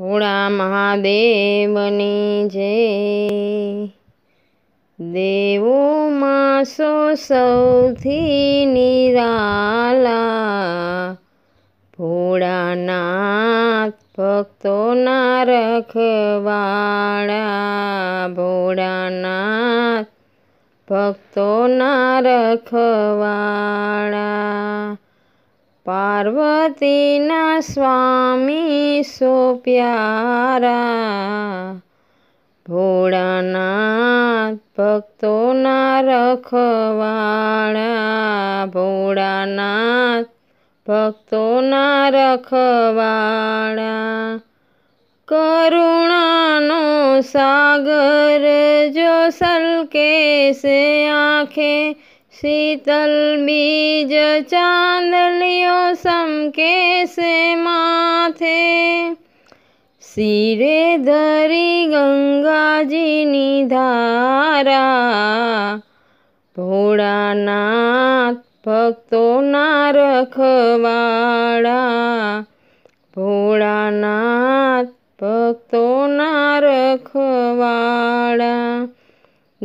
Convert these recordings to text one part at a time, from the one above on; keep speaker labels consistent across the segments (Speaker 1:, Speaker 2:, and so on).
Speaker 1: ભોળા મહાદેવની જય દેવો માસો સૌથી નિરાલા ભોળાનાથ ભક્તોના રખવાળા ભોળાનાથ ભક્તોના રખવાળા પાર્વતીના સ્વામી સો પ્યારા ભોળાનાથ ભક્તોના રખવાળા ભોળાનાથ ભક્તોના રખવાળા કરુણાનો સાગર જો સલકે સે આંખે શીતલ બીજ ચાંદલિયો સમકે સે માથે શિરે ધરી ગંગાજીની ધારા ભોળાનાથ ભક્તોના રખવાળા ભોળાનાથ ભક્તોના રખવાળા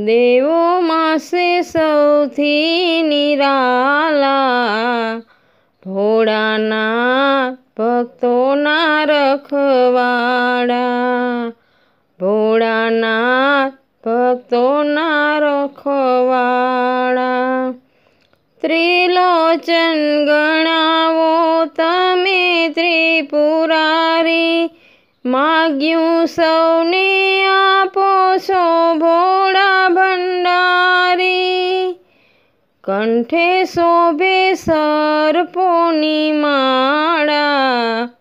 Speaker 1: દેવોમાં પાસે સૌથી નિરાલા ભોળાના ભક્તોના રખવાડા ભોળાના ભક્તોના રખવાડા ત્રિલોચન ગણાવો તમે ત્રિપુરારી માગ્યું સૌને આપો છો ભો કંઠે શોભે સર્પોની માળા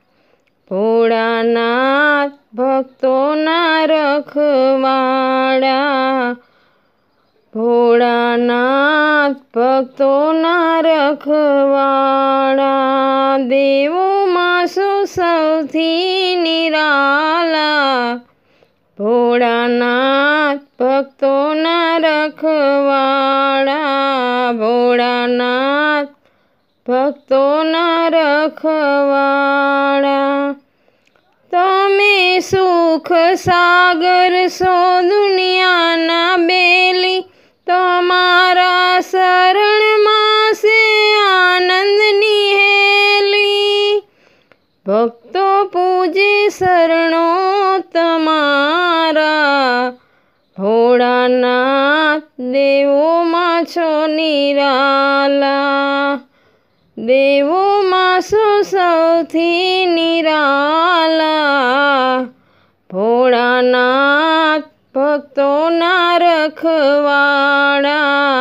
Speaker 1: ભોળાનાથ ભક્તોના રખવાડા ભોળાનાથ ભક્તોના રખવાળા દેવોમાં માસુ સૌથી નિરાલા ભોળાનાથ ભક્તો ભક્તોના રખવાળા ભોળાનાથ ભક્તોના રખવાળા તમે સુખ સાગર સો દુનિયાના બેલી તમારા શરણમાં સે આનંદ નિહેલી ભક્તો પૂજે શરણ નાથ દેવોમાં છો નિરાલા દેવોમાં છો સૌથી નિરાલા ભોળાનાથ ભક્તોના રખવાડા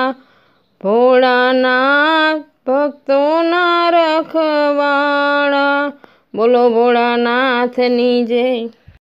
Speaker 1: ભોળાનાથ ભક્તોના રખવાડા બોલો ભોળાનાથની જય